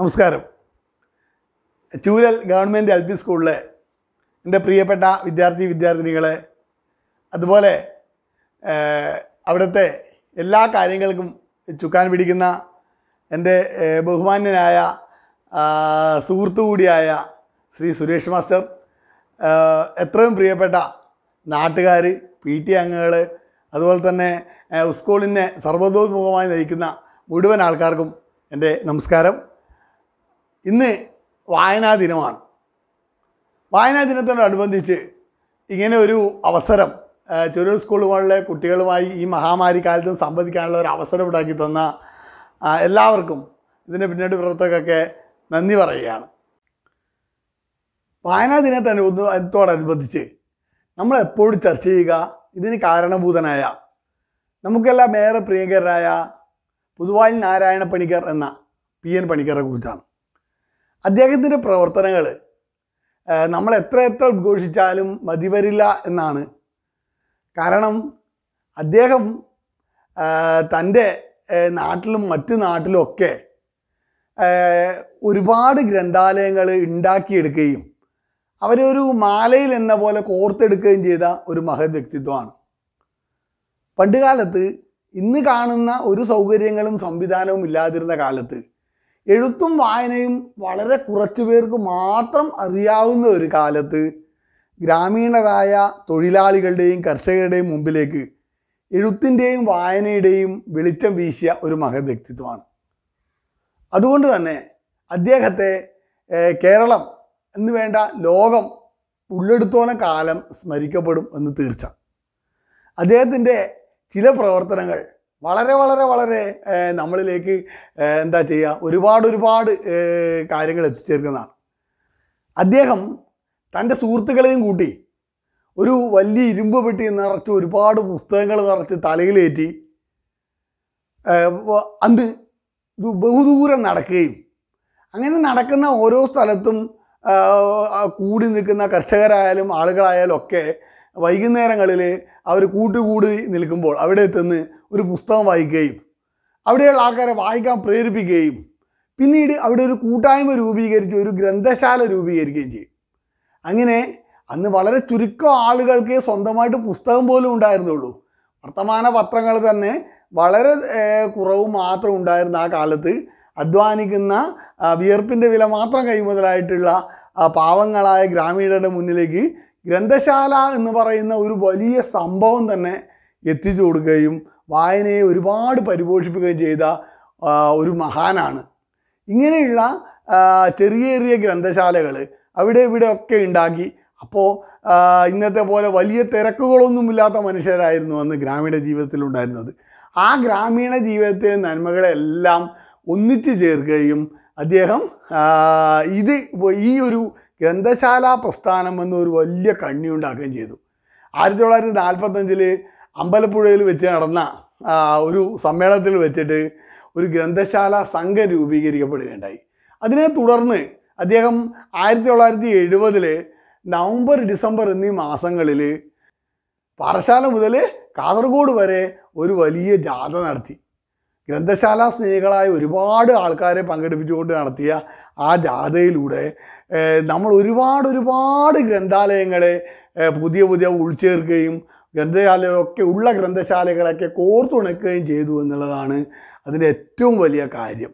നമസ്കാരം ചൂരൽ government L P സ്കൂളിലെ എൻ്റെ പ്രിയപ്പെട്ട വിദ്യാർത്ഥി വിദ്യാർത്ഥിനികളെ അതുപോലെ അവിടുത്തെ എല്ലാ കാര്യങ്ങൾക്കും ചുക്കാൻ പിടിക്കുന്ന എൻ്റെ ബഹുമാന്യനായ സുഹൃത്തു കൂടിയായ ശ്രീ സുരേഷ് മാസ്റ്റർ എത്രയും പ്രിയപ്പെട്ട നാട്ടുകാർ പി ടി അംഗങ്ങൾ അതുപോലെ തന്നെ സ്കൂളിനെ സർവതോത്മുഖമായി നയിക്കുന്ന മുഴുവൻ ആൾക്കാർക്കും എൻ്റെ നമസ്കാരം ഇന്ന് വായനാ ദിനമാണ് വായനാ ദിനത്തോടനുബന്ധിച്ച് ഇങ്ങനെ ഒരു അവസരം ചെറിയ സ്കൂളുകളിലെ കുട്ടികളുമായി ഈ മഹാമാരി കാലത്തും സംവദിക്കാനുള്ള ഒരു അവസരം ഉണ്ടാക്കി തന്ന എല്ലാവർക്കും ഇതിൻ്റെ പിന്നീട് പ്രവർത്തകർക്കൊക്കെ നന്ദി പറയുകയാണ് വായനാ ദിനത്തോടനുബന്ധിച്ച് നമ്മൾ എപ്പോഴും ചർച്ച ചെയ്യുക ഇതിന് കാരണഭൂതനായ നമുക്കെല്ലാം ഏറെ പ്രിയങ്കരായ പുതുവായിൽ നാരായണ പണിക്കർ എന്ന പി എൻ പണിക്കറെ കുറിച്ചാണ് അദ്ദേഹത്തിൻ്റെ പ്രവർത്തനങ്ങൾ നമ്മൾ എത്ര എത്ര ഉദ്ഘോഷിച്ചാലും മതി വരില്ല എന്നാണ് കാരണം അദ്ദേഹം തൻ്റെ നാട്ടിലും മറ്റു നാട്ടിലുമൊക്കെ ഒരുപാട് ഗ്രന്ഥാലയങ്ങൾ ഉണ്ടാക്കിയെടുക്കുകയും അവരൊരു ഒരു മാലയിൽ എന്ന പോലെ കോർത്തെടുക്കുകയും ചെയ്ത ഒരു മഹത് വ്യക്തിത്വമാണ് പണ്ടുകാലത്ത് ഇന്ന് കാണുന്ന ഒരു സൗകര്യങ്ങളും സംവിധാനവും ഇല്ലാതിരുന്ന കാലത്ത് എഴുത്തും വായനയും വളരെ കുറച്ചു പേർക്ക് മാത്രം അറിയാവുന്ന ഒരു കാലത്ത് ഗ്രാമീണരായ തൊഴിലാളികളുടെയും കർഷകരുടെയും മുമ്പിലേക്ക് എഴുത്തിൻ്റെയും വായനയുടെയും വെളിച്ചം വീശിയ ഒരു മഹത് വ്യക്തിത്വമാണ് അതുകൊണ്ട് തന്നെ അദ്ദേഹത്തെ കേരളം എന്ന് വേണ്ട ലോകം ഉള്ളെടുത്തോന കാലം സ്മരിക്കപ്പെടും എന്ന് തീർച്ച അദ്ദേഹത്തിൻ്റെ ചില പ്രവർത്തനങ്ങൾ വളരെ വളരെ വളരെ നമ്മളിലേക്ക് എന്താ ചെയ്യുക ഒരുപാട് ഒരുപാട് കാര്യങ്ങൾ എത്തിച്ചേർക്കുന്നതാണ് അദ്ദേഹം തൻ്റെ സുഹൃത്തുക്കളെയും കൂട്ടി ഒരു വലിയ ഇരുമ്പ് പെട്ടി നിറച്ച് ഒരുപാട് പുസ്തകങ്ങൾ നിറച്ച് തലയിലേറ്റി അന്ന് ബഹുദൂരം നടക്കുകയും അങ്ങനെ നടക്കുന്ന ഓരോ സ്ഥലത്തും കൂടി നിൽക്കുന്ന കർഷകരായാലും ആളുകളായാലും ഒക്കെ വൈകുന്നേരങ്ങളിൽ അവർ കൂട്ടുകൂടി നിൽക്കുമ്പോൾ അവിടെ എത്തുന്ന ഒരു പുസ്തകം വായിക്കുകയും അവിടെയുള്ള ആൾക്കാരെ വായിക്കാൻ പ്രേരിപ്പിക്കുകയും പിന്നീട് അവിടെ ഒരു കൂട്ടായ്മ രൂപീകരിച്ച് ഒരു ഗ്രന്ഥശാല രൂപീകരിക്കുകയും ചെയ്യും അങ്ങനെ അന്ന് വളരെ ചുരുക്കം ആളുകൾക്ക് സ്വന്തമായിട്ട് പുസ്തകം പോലും ഉണ്ടായിരുന്നുള്ളൂ വർത്തമാന പത്രങ്ങൾ തന്നെ വളരെ കുറവ് മാത്രം ഉണ്ടായിരുന്ന ആ കാലത്ത് അധ്വാനിക്കുന്ന വിയർപ്പിൻ്റെ വില മാത്രം കൈമുതലായിട്ടുള്ള പാവങ്ങളായ ഗ്രാമീണരുടെ മുന്നിലേക്ക് ഗ്രന്ഥശാല എന്ന് പറയുന്ന ഒരു വലിയ സംഭവം തന്നെ എത്തിച്ചു കൊടുക്കുകയും വായനയെ ഒരുപാട് പരിപോഷിപ്പിക്കുകയും ചെയ്ത ഒരു മഹാനാണ് ഇങ്ങനെയുള്ള ചെറിയ ചെറിയ ഗ്രന്ഥശാലകൾ അവിടെ ഇവിടെ ഒക്കെ ഉണ്ടാക്കി അപ്പോൾ ഇന്നത്തെ പോലെ വലിയ തിരക്കുകളൊന്നുമില്ലാത്ത മനുഷ്യരായിരുന്നു അന്ന് ഗ്രാമീണ ഉണ്ടായിരുന്നത് ആ ഗ്രാമീണ ജീവിതത്തിലെ നന്മകളെല്ലാം ഒന്നിച്ചു ചേർക്കുകയും അദ്ദേഹം ഇത് ഈ ഒരു ഗ്രന്ഥശാല പ്രസ്ഥാനം എന്നൊരു വലിയ കണ്ണി ഉണ്ടാക്കുകയും ചെയ്തു ആയിരത്തി തൊള്ളായിരത്തി നാൽപ്പത്തഞ്ചിൽ അമ്പലപ്പുഴയിൽ വെച്ച് നടന്ന ഒരു സമ്മേളനത്തിൽ വെച്ചിട്ട് ഒരു ഗ്രന്ഥശാല സംഘം രൂപീകരിക്കപ്പെടുകയുണ്ടായി അതിനെ തുടർന്ന് അദ്ദേഹം ആയിരത്തി തൊള്ളായിരത്തി എഴുപതിൽ നവംബർ ഡിസംബർ എന്നീ മാസങ്ങളിൽ പാറശാല മുതൽ കാസർഗോഡ് വരെ ഒരു വലിയ ജാഥ നടത്തി ഗ്രന്ഥശാല സ്നേഹികളായ ഒരുപാട് ആൾക്കാരെ പങ്കെടുപ്പിച്ചുകൊണ്ട് നടത്തിയ ആ ജാഥയിലൂടെ നമ്മൾ ഒരുപാട് ഒരുപാട് ഗ്രന്ഥാലയങ്ങളെ പുതിയ പുതിയ ഉൾച്ചേർക്കുകയും ഗ്രന്ഥശാലയൊക്കെ ഉള്ള ഗ്രന്ഥശാലകളൊക്കെ കോർത്തുണക്കുകയും ചെയ്തു എന്നുള്ളതാണ് അതിൻ്റെ ഏറ്റവും വലിയ കാര്യം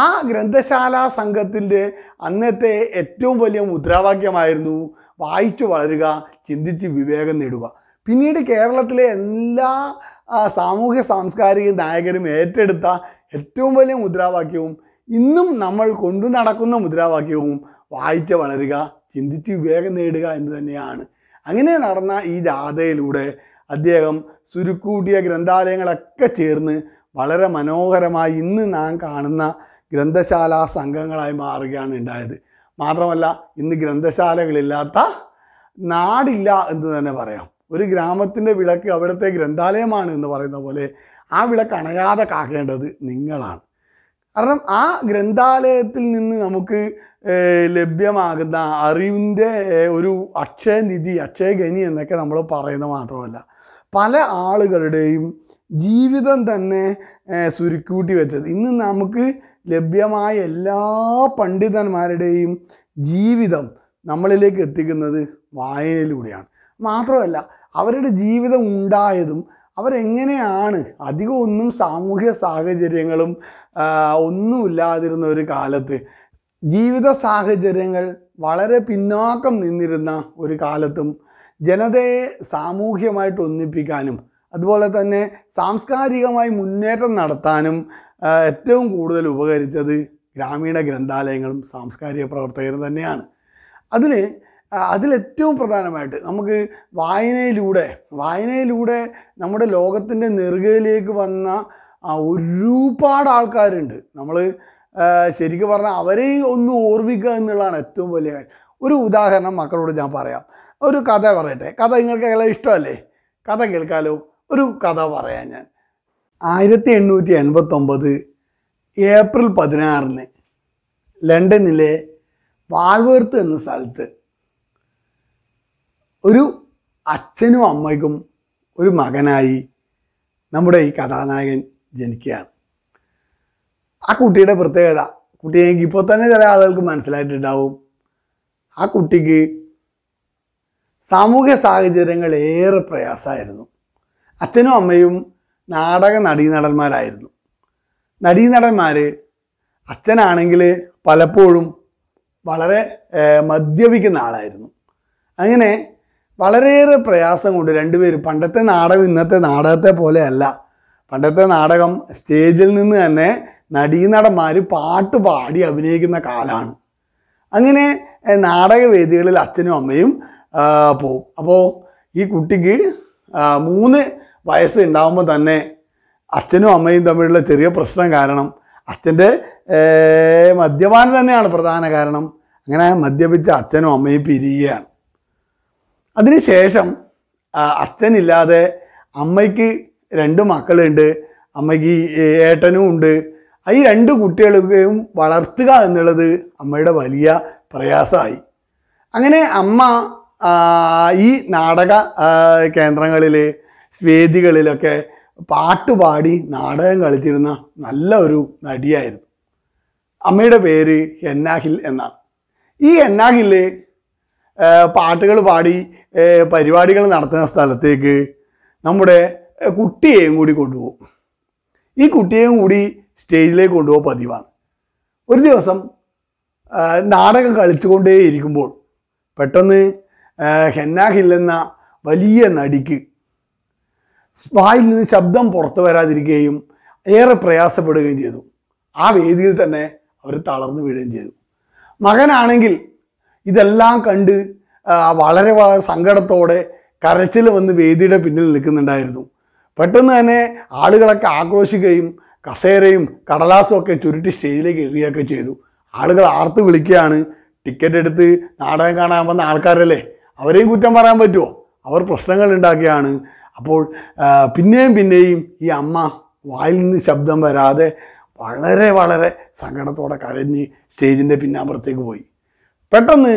ആ ഗ്രന്ഥശാല സംഘത്തിൻ്റെ അന്നത്തെ ഏറ്റവും വലിയ മുദ്രാവാക്യമായിരുന്നു വായിച്ചു വളരുക ചിന്തിച്ച് വിവേകം നേടുക പിന്നീട് കേരളത്തിലെ എല്ലാ സാമൂഹ്യ സാംസ്കാരിക നായകരും ഏറ്റെടുത്ത ഏറ്റവും വലിയ മുദ്രാവാക്യവും ഇന്നും നമ്മൾ കൊണ്ടു നടക്കുന്ന മുദ്രാവാക്യവും വായിച്ച് വളരുക ചിന്തിച്ച് വിവേകം നേടുക എന്ന് തന്നെയാണ് അങ്ങനെ നടന്ന ഈ ജാഥയിലൂടെ അദ്ദേഹം സുരുക്കൂട്ടിയ ഗ്രന്ഥാലയങ്ങളൊക്കെ ചേർന്ന് വളരെ മനോഹരമായി ഇന്ന് നാം കാണുന്ന ഗ്രന്ഥശാല സംഘങ്ങളായി മാറുകയാണ് ഉണ്ടായത് മാത്രമല്ല ഇന്ന് ഗ്രന്ഥശാലകളില്ലാത്ത നാടില്ല എന്ന് തന്നെ പറയാം ഒരു ഗ്രാമത്തിൻ്റെ വിളക്ക് അവിടുത്തെ ഗ്രന്ഥാലയമാണ് എന്ന് പറയുന്ന പോലെ ആ വിളക്ക് അണയാതെ കാക്കേണ്ടത് നിങ്ങളാണ് കാരണം ആ ഗ്രന്ഥാലയത്തിൽ നിന്ന് നമുക്ക് ലഭ്യമാകുന്ന അറിവിൻ്റെ ഒരു അക്ഷയനിധി അക്ഷയഗനി എന്നൊക്കെ നമ്മൾ പറയുന്നത് മാത്രമല്ല പല ആളുകളുടെയും ജീവിതം തന്നെ സുരുക്കൂട്ടി വെച്ചത് ഇന്ന് നമുക്ക് ലഭ്യമായ എല്ലാ പണ്ഡിതന്മാരുടെയും ജീവിതം നമ്മളിലേക്ക് എത്തിക്കുന്നത് വായനയിലൂടെയാണ് മാത്രമല്ല അവരുടെ ജീവിതം ഉണ്ടായതും അവരെങ്ങനെയാണ് അധികം ഒന്നും സാമൂഹ്യ സാഹചര്യങ്ങളും ഒന്നുമില്ലാതിരുന്ന ഒരു കാലത്ത് ജീവിത സാഹചര്യങ്ങൾ വളരെ പിന്നാക്കം നിന്നിരുന്ന ഒരു കാലത്തും ജനതയെ സാമൂഹ്യമായിട്ട് ഒന്നിപ്പിക്കാനും അതുപോലെ തന്നെ സാംസ്കാരികമായി മുന്നേറ്റം നടത്താനും ഏറ്റവും കൂടുതൽ ഉപകരിച്ചത് ഗ്രാമീണ ഗ്രന്ഥാലയങ്ങളും സാംസ്കാരിക പ്രവർത്തകരും തന്നെയാണ് അതിന് അതിലേറ്റവും പ്രധാനമായിട്ട് നമുക്ക് വായനയിലൂടെ വായനയിലൂടെ നമ്മുടെ ലോകത്തിൻ്റെ നെറുകയിലേക്ക് വന്ന ഒരുപാട് ആൾക്കാരുണ്ട് നമ്മൾ ശരിക്കും പറഞ്ഞാൽ അവരെ ഒന്ന് ഓർമ്മിക്കുക എന്നുള്ളതാണ് ഏറ്റവും വലിയ കാര്യം ഒരു ഉദാഹരണം മക്കളോട് ഞാൻ പറയാം ഒരു കഥ പറയട്ടെ കഥ നിങ്ങൾക്ക് എല്ലാം ഇഷ്ടമല്ലേ കഥ കേൾക്കാലോ ഒരു കഥ പറയാം ഞാൻ ആയിരത്തി എണ്ണൂറ്റി എൺപത്തൊമ്പത് ഏപ്രിൽ പതിനാറിന് ലണ്ടനിലെ വാൾവേർത്ത് എന്ന സ്ഥലത്ത് ഒരു അച്ഛനും അമ്മയ്ക്കും ഒരു മകനായി നമ്മുടെ ഈ കഥാനായകൻ ജനിക്കുകയാണ് ആ കുട്ടിയുടെ പ്രത്യേകത കുട്ടിയെ ഇപ്പോൾ തന്നെ ചില ആളുകൾക്ക് മനസ്സിലായിട്ടുണ്ടാവും ആ കുട്ടിക്ക് സാമൂഹ്യ സാഹചര്യങ്ങൾ ഏറെ പ്രയാസമായിരുന്നു അച്ഛനും അമ്മയും നാടക നടീനടന്മാരായിരുന്നു നടന്മാർ അച്ഛനാണെങ്കിൽ പലപ്പോഴും വളരെ മദ്യപിക്കുന്ന ആളായിരുന്നു അങ്ങനെ വളരെയേറെ പ്രയാസം കൊണ്ട് രണ്ടുപേരും പണ്ടത്തെ നാടകം ഇന്നത്തെ നാടകത്തെ പോലെയല്ല പണ്ടത്തെ നാടകം സ്റ്റേജിൽ നിന്ന് തന്നെ നടീനടന്മാർ പാട്ട് പാടി അഭിനയിക്കുന്ന കാലമാണ് അങ്ങനെ നാടകവേദികളിൽ അച്ഛനും അമ്മയും പോവും അപ്പോൾ ഈ കുട്ടിക്ക് മൂന്ന് വയസ്സ് ഉണ്ടാകുമ്പോൾ തന്നെ അച്ഛനും അമ്മയും തമ്മിലുള്ള ചെറിയ പ്രശ്നം കാരണം അച്ഛൻ്റെ മദ്യപാനം തന്നെയാണ് പ്രധാന കാരണം അങ്ങനെ മദ്യപിച്ച അച്ഛനും അമ്മയും പിരിയുകയാണ് അതിനുശേഷം അച്ഛനില്ലാതെ അമ്മയ്ക്ക് രണ്ട് മക്കളുണ്ട് അമ്മയ്ക്ക് ഏട്ടനും ഉണ്ട് ഈ രണ്ട് കുട്ടികളെയും വളർത്തുക എന്നുള്ളത് അമ്മയുടെ വലിയ പ്രയാസമായി അങ്ങനെ അമ്മ ഈ നാടക കേന്ദ്രങ്ങളിൽ വേദികളിലൊക്കെ പാട്ടുപാടി നാടകം കളിച്ചിരുന്ന നല്ല ഒരു നടിയായിരുന്നു അമ്മയുടെ പേര് ഹെന്നാഹിൽ എന്നാണ് ഈ ഹെന്നാഹില് പാട്ടുകൾ പാടി പരിപാടികൾ നടത്തുന്ന സ്ഥലത്തേക്ക് നമ്മുടെ കുട്ടിയെയും കൂടി കൊണ്ടുപോകും ഈ കുട്ടിയെയും കൂടി സ്റ്റേജിലേക്ക് കൊണ്ടുപോകാൻ പതിവാണ് ഒരു ദിവസം നാടകം കളിച്ചുകൊണ്ടേയിരിക്കുമ്പോൾ പെട്ടെന്ന് ഹെന്നാഹില്ലെന്ന വലിയ നടിക്ക് വായിൽ നിന്ന് ശബ്ദം പുറത്തു വരാതിരിക്കുകയും ഏറെ പ്രയാസപ്പെടുകയും ചെയ്തു ആ വേദിയിൽ തന്നെ അവർ തളർന്നു വീഴുകയും ചെയ്തു മകനാണെങ്കിൽ ഇതെല്ലാം കണ്ട് വളരെ വളരെ സങ്കടത്തോടെ കരച്ചിൽ വന്ന് വേദിയുടെ പിന്നിൽ നിൽക്കുന്നുണ്ടായിരുന്നു പെട്ടെന്ന് തന്നെ ആളുകളൊക്കെ ആക്രോശിക്കുകയും കസേരയും കടലാസും ഒക്കെ ചുരുട്ടി സ്റ്റേജിലേക്ക് എറിയുകയൊക്കെ ചെയ്തു ആളുകൾ ആർത്ത് വിളിക്കുകയാണ് ടിക്കറ്റ് എടുത്ത് നാടകം കാണാൻ വന്ന ആൾക്കാരല്ലേ അവരെയും കുറ്റം പറയാൻ പറ്റുമോ അവർ പ്രശ്നങ്ങൾ ഉണ്ടാക്കിയാണ് അപ്പോൾ പിന്നെയും പിന്നെയും ഈ അമ്മ വായിൽ നിന്ന് ശബ്ദം വരാതെ വളരെ വളരെ സങ്കടത്തോടെ കരഞ്ഞ് സ്റ്റേജിൻ്റെ പിന്നാമ്പുറത്തേക്ക് പോയി പെട്ടെന്ന്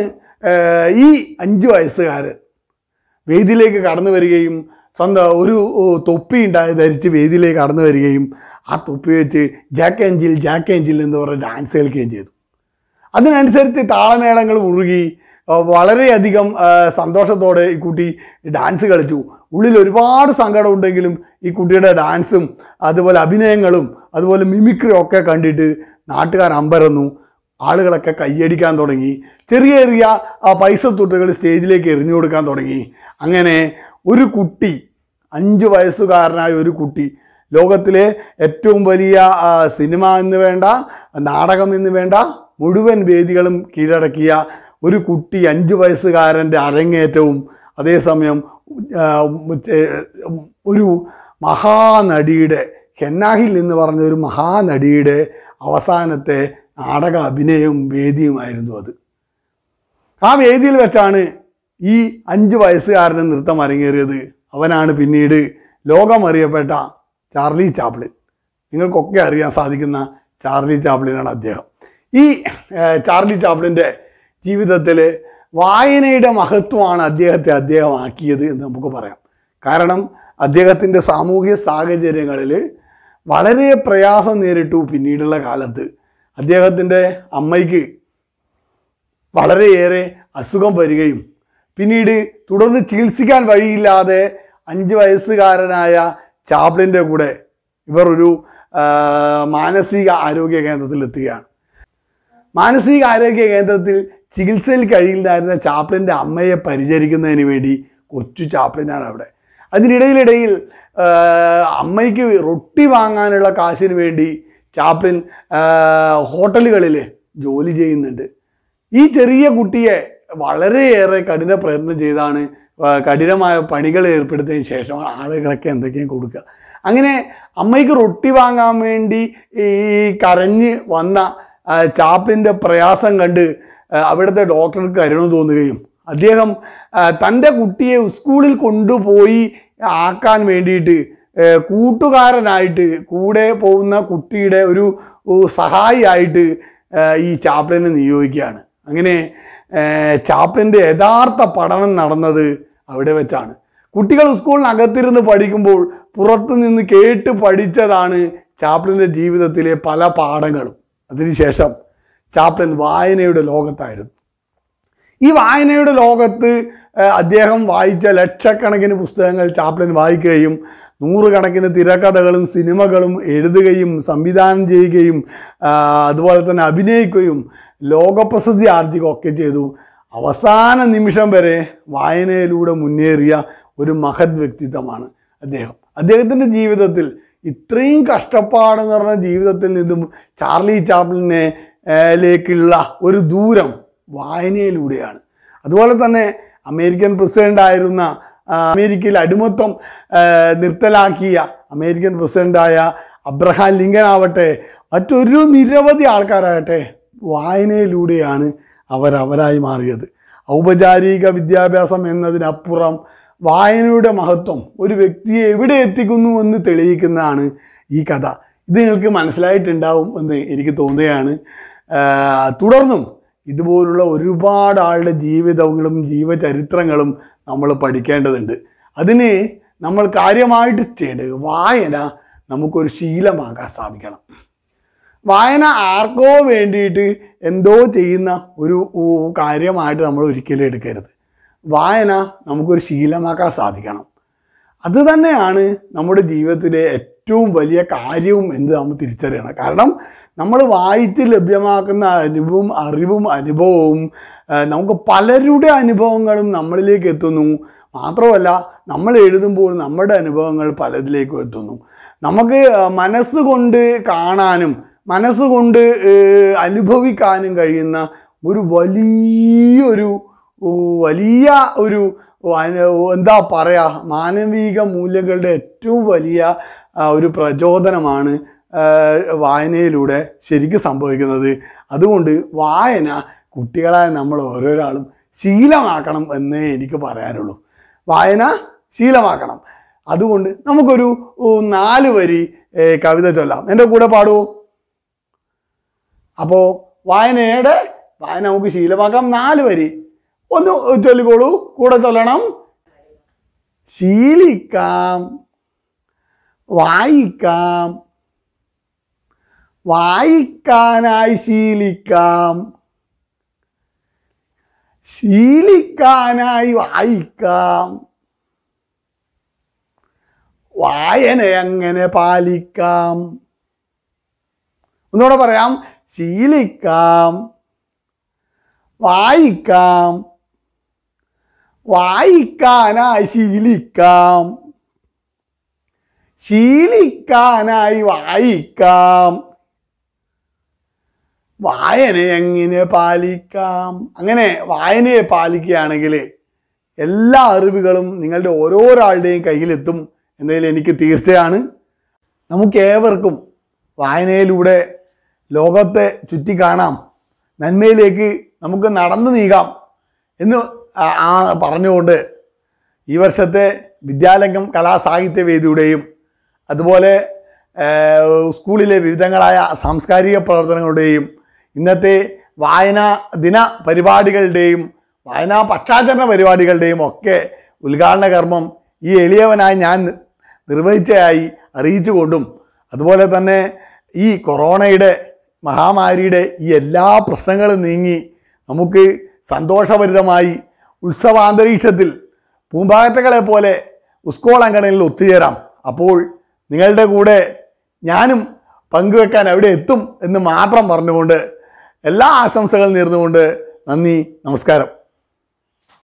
ഈ അഞ്ച് വയസ്സുകാരൻ വേദിയിലേക്ക് കടന്നു വരികയും സ്വന്തം ഒരു തൊപ്പി ഉണ്ടായി ധരിച്ച് വേദിയിലേക്ക് കടന്നു വരികയും ആ തൊപ്പി വെച്ച് ജാക്ക് ആൻജിൽ ജാക്ക് ആൻജിൽ എന്ന് പറഞ്ഞ് ഡാൻസ് കളിക്കുകയും ചെയ്തു അതിനനുസരിച്ച് താളമേളങ്ങൾ ഉറുകി വളരെയധികം സന്തോഷത്തോടെ ഈ കുട്ടി ഡാൻസ് കളിച്ചു ഉള്ളിൽ ഒരുപാട് സങ്കടം ഉണ്ടെങ്കിലും ഈ കുട്ടിയുടെ ഡാൻസും അതുപോലെ അഭിനയങ്ങളും അതുപോലെ മിമിക്രിയും ഒക്കെ കണ്ടിട്ട് നാട്ടുകാർ അമ്പരന്നു ആളുകളൊക്കെ കയ്യടിക്കാൻ തുടങ്ങി ചെറിയ ചെറിയ പൈസ തൊട്ടുകൾ സ്റ്റേജിലേക്ക് എറിഞ്ഞു കൊടുക്കാൻ തുടങ്ങി അങ്ങനെ ഒരു കുട്ടി അഞ്ച് വയസ്സുകാരനായ ഒരു കുട്ടി ലോകത്തിലെ ഏറ്റവും വലിയ സിനിമ എന്ന് വേണ്ട നാടകം എന്ന് വേണ്ട മുഴുവൻ വേദികളും കീഴടക്കിയ ഒരു കുട്ടി അഞ്ച് വയസ്സുകാരൻ്റെ അരങ്ങേറ്റവും അതേസമയം ഒരു മഹാനടിയുടെ ഹെന്നാഹിൽ എന്ന് പറഞ്ഞ ഒരു മഹാനടിയുടെ അവസാനത്തെ നാടക അഭിനയവും വേദിയുമായിരുന്നു അത് ആ വേദിയിൽ വെച്ചാണ് ഈ അഞ്ച് വയസ്സുകാരനെ നൃത്തം അരങ്ങേറിയത് അവനാണ് പിന്നീട് ലോകമറിയപ്പെട്ട ചാർലി ചാപ്ലിൻ നിങ്ങൾക്കൊക്കെ അറിയാൻ സാധിക്കുന്ന ചാർലി ചാപ്ലിനാണ് അദ്ദേഹം ഈ ചാർലി ചാപ്ലിൻ്റെ ജീവിതത്തിൽ വായനയുടെ മഹത്വമാണ് അദ്ദേഹത്തെ അദ്ദേഹമാക്കിയത് എന്ന് നമുക്ക് പറയാം കാരണം അദ്ദേഹത്തിൻ്റെ സാമൂഹ്യ സാഹചര്യങ്ങളിൽ വളരെ പ്രയാസം നേരിട്ടു പിന്നീടുള്ള കാലത്ത് അദ്ദേഹത്തിൻ്റെ അമ്മയ്ക്ക് വളരെയേറെ അസുഖം വരികയും പിന്നീട് തുടർന്ന് ചികിത്സിക്കാൻ വഴിയില്ലാതെ അഞ്ച് വയസ്സുകാരനായ ചാപ്ലിൻ്റെ കൂടെ ഇവർ ഒരു മാനസിക ആരോഗ്യ കേന്ദ്രത്തിലെത്തുകയാണ് മാനസിക ആരോഗ്യ കേന്ദ്രത്തിൽ ചികിത്സയിൽ കഴിയില്ലായിരുന്ന ചാപ്ലിൻ്റെ അമ്മയെ പരിചരിക്കുന്നതിന് വേണ്ടി കൊച്ചു ചാപ്ലിനാണ് അവിടെ അതിനിടയിലിടയിൽ അമ്മയ്ക്ക് റൊട്ടി വാങ്ങാനുള്ള കാശിന് വേണ്ടി ചാപ്ലിൻ ഹോട്ടലുകളിൽ ജോലി ചെയ്യുന്നുണ്ട് ഈ ചെറിയ കുട്ടിയെ വളരെയേറെ കഠിന പ്രയത്നം ചെയ്താണ് കഠിനമായ പണികൾ ഏർപ്പെടുത്തിയതിന് ശേഷം ആളുകളൊക്കെ എന്തൊക്കെയും കൊടുക്കുക അങ്ങനെ അമ്മയ്ക്ക് റൊട്ടി വാങ്ങാൻ വേണ്ടി ഈ കരഞ്ഞ് വന്ന ചാപ്പിൻ്റെ പ്രയാസം കണ്ട് അവിടുത്തെ ഡോക്ടർക്ക് കരുണ തോന്നുകയും അദ്ദേഹം തൻ്റെ കുട്ടിയെ സ്കൂളിൽ കൊണ്ടുപോയി ആക്കാൻ വേണ്ടിയിട്ട് കൂട്ടുകാരനായിട്ട് കൂടെ പോകുന്ന കുട്ടിയുടെ ഒരു സഹായിയായിട്ട് ഈ ചാപ്ലിനെ നിയോഗിക്കുകയാണ് അങ്ങനെ ചാപ്ലിൻ്റെ യഥാർത്ഥ പഠനം നടന്നത് അവിടെ വെച്ചാണ് കുട്ടികൾ സ്കൂളിനകത്തിരുന്ന് പഠിക്കുമ്പോൾ പുറത്തു നിന്ന് കേട്ട് പഠിച്ചതാണ് ചാപ്ലിൻ്റെ ജീവിതത്തിലെ പല പാഠങ്ങളും അതിനുശേഷം ചാപ്ലിൻ വായനയുടെ ലോകത്തായിരുന്നു ഈ വായനയുടെ ലോകത്ത് അദ്ദേഹം വായിച്ച ലക്ഷക്കണക്കിന് പുസ്തകങ്ങൾ ചാപ്ലിൻ വായിക്കുകയും നൂറുകണക്കിന് തിരക്കഥകളും സിനിമകളും എഴുതുകയും സംവിധാനം ചെയ്യുകയും അതുപോലെ തന്നെ അഭിനയിക്കുകയും ലോകപ്രസിദ്ധി ആർജിക്കുകയൊക്കെ ചെയ്തു അവസാന നിമിഷം വരെ വായനയിലൂടെ മുന്നേറിയ ഒരു മഹത് വ്യക്തിത്വമാണ് അദ്ദേഹം അദ്ദേഹത്തിൻ്റെ ജീവിതത്തിൽ ഇത്രയും കഷ്ടപ്പാട് പറഞ്ഞ ജീവിതത്തിൽ നിന്നും ചാർലി ചാപ്ലിനെ ലേക്കുള്ള ഒരു ദൂരം വായനയിലൂടെയാണ് അതുപോലെ തന്നെ അമേരിക്കൻ പ്രസിഡന്റ് ആയിരുന്ന അമേരിക്കയിൽ അടിമത്വം നിർത്തലാക്കിയ അമേരിക്കൻ പ്രസിഡൻ്റായ അബ്രഹാം ലിങ്കൻ ആവട്ടെ മറ്റൊരു നിരവധി ആൾക്കാരാകട്ടെ വായനയിലൂടെയാണ് അവരവരായി മാറിയത് ഔപചാരിക വിദ്യാഭ്യാസം എന്നതിനപ്പുറം വായനയുടെ മഹത്വം ഒരു വ്യക്തിയെ എവിടെ എത്തിക്കുന്നു എന്ന് തെളിയിക്കുന്നതാണ് ഈ കഥ ഇത് നിങ്ങൾക്ക് മനസ്സിലായിട്ടുണ്ടാവും എന്ന് എനിക്ക് തോന്നുകയാണ് തുടർന്നും ഇതുപോലുള്ള ഒരുപാട് ആളുടെ ജീവിതങ്ങളും ജീവചരിത്രങ്ങളും നമ്മൾ പഠിക്കേണ്ടതുണ്ട് അതിന് നമ്മൾ കാര്യമായിട്ട് ചെയ്യേണ്ടത് വായന നമുക്കൊരു ശീലമാക്കാൻ സാധിക്കണം വായന ആർക്കോ വേണ്ടിയിട്ട് എന്തോ ചെയ്യുന്ന ഒരു കാര്യമായിട്ട് നമ്മൾ ഒരിക്കലും എടുക്കരുത് വായന നമുക്കൊരു ശീലമാക്കാൻ സാധിക്കണം അത് തന്നെയാണ് നമ്മുടെ ജീവിതത്തിലെ ഏറ്റവും വലിയ കാര്യവും എന്ത് നമ്മൾ തിരിച്ചറിയണം കാരണം നമ്മൾ വായിച്ച് ലഭ്യമാക്കുന്ന അനുഭവം അറിവും അനുഭവവും നമുക്ക് പലരുടെ അനുഭവങ്ങളും നമ്മളിലേക്ക് എത്തുന്നു മാത്രമല്ല നമ്മൾ എഴുതുമ്പോൾ നമ്മുടെ അനുഭവങ്ങൾ പലതിലേക്കും എത്തുന്നു നമുക്ക് മനസ്സുകൊണ്ട് കാണാനും മനസ്സുകൊണ്ട് അനുഭവിക്കാനും കഴിയുന്ന ഒരു വലിയൊരു വലിയ ഒരു എന്താ പറയുക മാനവിക മൂല്യങ്ങളുടെ ഏറ്റവും വലിയ ഒരു പ്രചോദനമാണ് വായനയിലൂടെ ശരിക്കും സംഭവിക്കുന്നത് അതുകൊണ്ട് വായന കുട്ടികളായ നമ്മൾ ഓരോരാളും ശീലമാക്കണം എന്നേ എനിക്ക് പറയാനുള്ളൂ വായന ശീലമാക്കണം അതുകൊണ്ട് നമുക്കൊരു നാല് വരി കവിത ചൊല്ലാം എൻ്റെ കൂടെ പാടുവോ അപ്പോൾ വായനയുടെ വായന നമുക്ക് ശീലമാക്കാം നാല് വരി ഒന്ന് ചൊല്ലിക്കോളൂ കൂടെ ചൊല്ലണം ശീലിക്കാം വായിക്കാം വായിക്കാനായി ശീലിക്കാം ശീലിക്കാനായി വായിക്കാം വായന എങ്ങനെ പാലിക്കാം ഒന്നുകൂടെ പറയാം ശീലിക്കാം വായിക്കാം വായിക്കാനായി ശീലിക്കാം ശീലിക്കാനായി വായിക്കാം വായന എങ്ങനെ പാലിക്കാം അങ്ങനെ വായനയെ പാലിക്കുകയാണെങ്കിൽ എല്ലാ അറിവുകളും നിങ്ങളുടെ ഓരോരാളുടെയും കയ്യിലെത്തും എന്നതിൽ എനിക്ക് തീർച്ചയാണ് ഏവർക്കും വായനയിലൂടെ ലോകത്തെ ചുറ്റിക്കാണാം നന്മയിലേക്ക് നമുക്ക് നടന്നു നീങ്ങാം എന്ന് ആ പറഞ്ഞുകൊണ്ട് ഈ വർഷത്തെ വിദ്യാലംഗം കലാസാഹിത്യവേദിയുടെയും അതുപോലെ സ്കൂളിലെ വിവിധങ്ങളായ സാംസ്കാരിക പ്രവർത്തനങ്ങളുടെയും ഇന്നത്തെ വായനാ ദിന പരിപാടികളുടെയും വായനാ പക്ഷാചരണ പരിപാടികളുടെയും ഒക്കെ ഉദ്ഘാടന കർമ്മം ഈ എളിയവനായി ഞാൻ നിർവഹിച്ചതായി അറിയിച്ചുകൊണ്ടും അതുപോലെ തന്നെ ഈ കൊറോണയുടെ മഹാമാരിയുടെ ഈ എല്ലാ പ്രശ്നങ്ങളും നീങ്ങി നമുക്ക് സന്തോഷഭരിതമായി ഉത്സവാന്തരീക്ഷത്തിൽ പൂമ്പാറ്റകളെ പോലെ ഉസ്കോളങ്കണയിൽ ഒത്തുചേരാം അപ്പോൾ നിങ്ങളുടെ കൂടെ ഞാനും പങ്കുവെക്കാൻ അവിടെ എത്തും എന്ന് മാത്രം പറഞ്ഞുകൊണ്ട് എല്ലാ ആശംസകൾ നേർന്നുകൊണ്ട് നന്ദി നമസ്കാരം